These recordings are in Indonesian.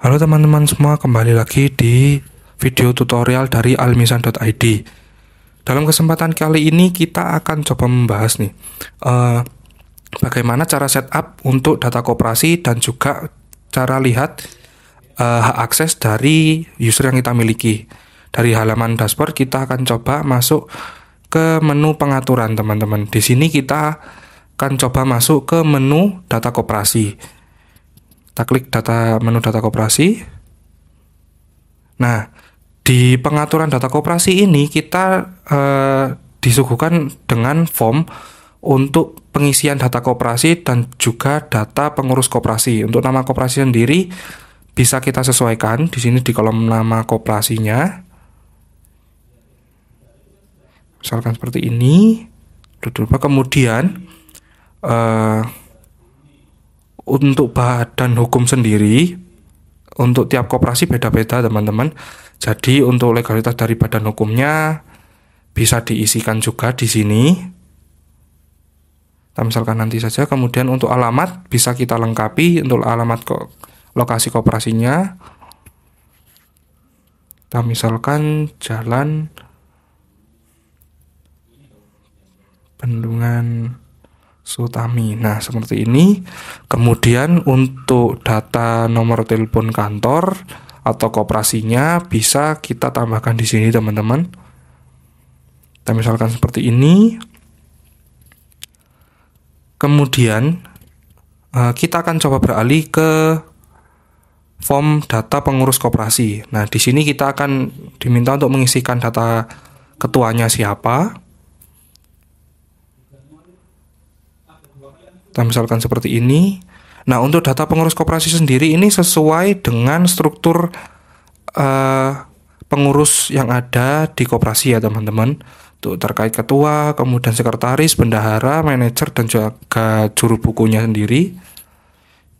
Halo teman-teman semua, kembali lagi di video tutorial dari almisan.id. Dalam kesempatan kali ini kita akan coba membahas nih uh, bagaimana cara setup untuk data koperasi dan juga cara lihat uh, hak akses dari user yang kita miliki. Dari halaman dashboard kita akan coba masuk ke menu pengaturan teman-teman. Di sini kita akan coba masuk ke menu data koperasi. Kita klik data menu data koperasi. Nah, di pengaturan data koperasi ini kita eh, disuguhkan dengan form untuk pengisian data koperasi dan juga data pengurus koperasi. Untuk nama koperasi sendiri bisa kita sesuaikan di sini di kolom nama koperasinya. Misalkan seperti ini. Kemudian eh, untuk badan hukum sendiri untuk tiap koperasi beda-beda teman-teman. Jadi untuk legalitas dari badan hukumnya bisa diisikan juga di sini. Kita misalkan nanti saja. Kemudian untuk alamat bisa kita lengkapi untuk alamat ko lokasi koperasinya. Kita misalkan jalan Bendungan Sutami. Nah, seperti ini. Kemudian untuk data nomor telepon kantor atau kooperasinya bisa kita tambahkan di sini, teman-teman. Kita misalkan seperti ini. Kemudian eh, kita akan coba beralih ke form data pengurus koperasi. Nah, di sini kita akan diminta untuk mengisikan data ketuanya siapa, Nah, misalkan seperti ini. Nah, untuk data pengurus koperasi sendiri ini sesuai dengan struktur uh, pengurus yang ada di koperasi ya, teman-teman. Tuh terkait ketua, kemudian sekretaris, bendahara, manajer dan juga juru bukunya sendiri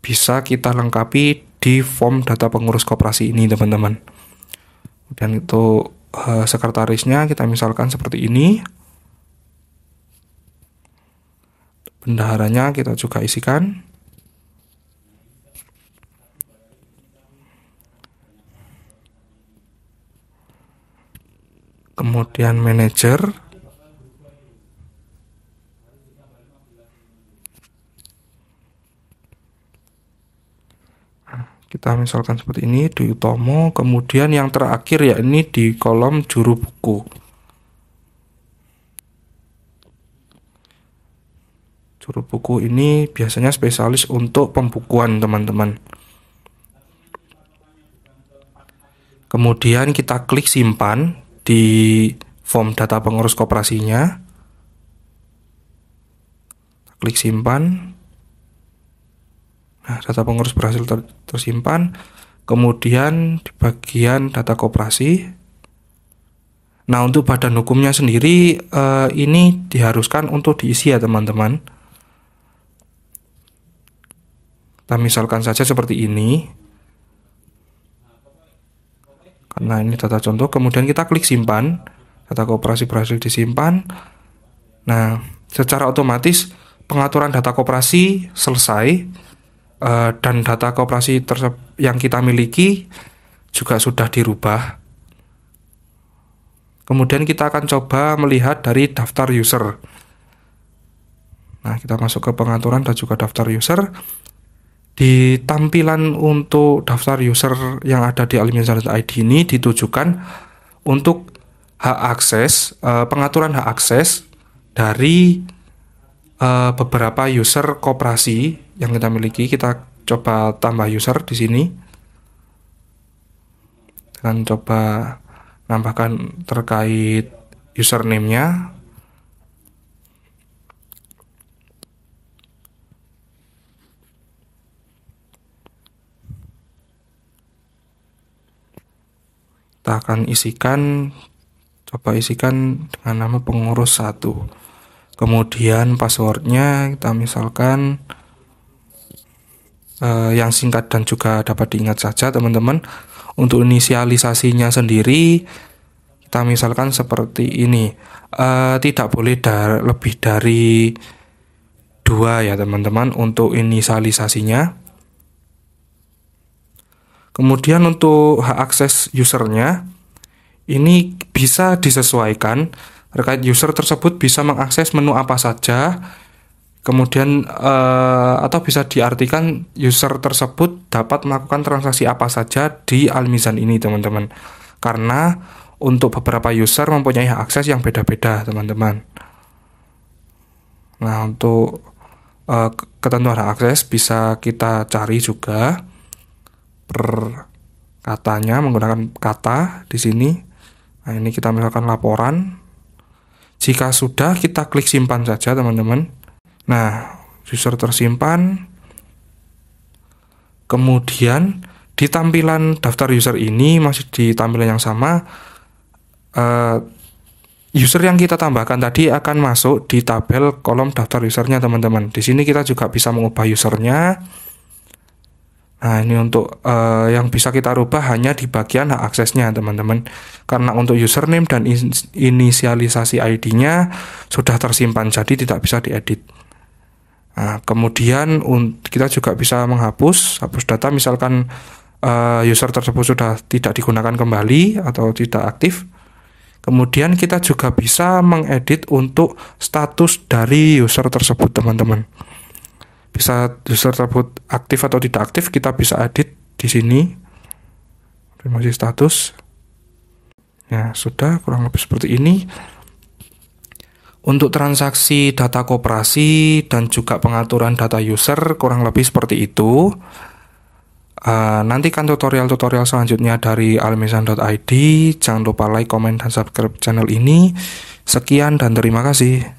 bisa kita lengkapi di form data pengurus koperasi ini, teman-teman. Dan itu eh, sekretarisnya kita misalkan seperti ini. bendaharanya kita juga isikan kemudian manager kita misalkan seperti ini di Utomo kemudian yang terakhir ya ini di kolom juru buku Guru buku ini biasanya spesialis untuk pembukuan teman-teman. Kemudian kita klik simpan di form data pengurus kooperasinya. Klik simpan. Nah, data pengurus berhasil ter tersimpan. Kemudian di bagian data kooperasi. Nah, untuk badan hukumnya sendiri eh, ini diharuskan untuk diisi ya, teman-teman. Kita misalkan saja seperti ini. Karena ini data contoh, kemudian kita klik simpan. Data kooperasi berhasil disimpan. Nah, secara otomatis pengaturan data kooperasi selesai eh, dan data kooperasi yang kita miliki juga sudah dirubah. Kemudian kita akan coba melihat dari daftar user. Nah, kita masuk ke pengaturan dan juga daftar user di tampilan untuk daftar user yang ada di ID ini ditujukan untuk hak akses uh, pengaturan hak akses dari uh, beberapa user koperasi yang kita miliki kita coba tambah user di sini dan coba nambahkan terkait username-nya kita akan isikan coba isikan dengan nama pengurus satu kemudian passwordnya kita misalkan eh, yang singkat dan juga dapat diingat saja teman-teman untuk inisialisasinya sendiri kita misalkan seperti ini eh, tidak boleh dar lebih dari dua ya teman-teman untuk inisialisasinya Kemudian untuk hak akses usernya, ini bisa disesuaikan terkait user tersebut bisa mengakses menu apa saja, kemudian eh, atau bisa diartikan user tersebut dapat melakukan transaksi apa saja di Almizan ini teman-teman. Karena untuk beberapa user mempunyai hak akses yang beda-beda teman-teman. Nah untuk eh, ketentuan hak akses bisa kita cari juga per katanya menggunakan kata di sini. Nah, ini kita misalkan laporan. Jika sudah kita klik simpan saja teman-teman. Nah, user tersimpan. Kemudian di tampilan daftar user ini masih di tampilan yang sama uh, user yang kita tambahkan tadi akan masuk di tabel kolom daftar usernya teman-teman. Di sini kita juga bisa mengubah usernya. Nah, ini untuk uh, yang bisa kita rubah hanya di bagian hak aksesnya, teman-teman. Karena untuk username dan in inisialisasi ID-nya sudah tersimpan, jadi tidak bisa diedit. Nah, kemudian kita juga bisa menghapus, hapus data misalkan uh, user tersebut sudah tidak digunakan kembali atau tidak aktif. Kemudian kita juga bisa mengedit untuk status dari user tersebut, teman-teman bisa user tersebut aktif atau tidak aktif kita bisa edit di sini masih status ya sudah kurang lebih seperti ini untuk transaksi data koperasi dan juga pengaturan data user kurang lebih seperti itu uh, nantikan tutorial-tutorial selanjutnya dari almisan.id jangan lupa like, komen, dan subscribe channel ini sekian dan terima kasih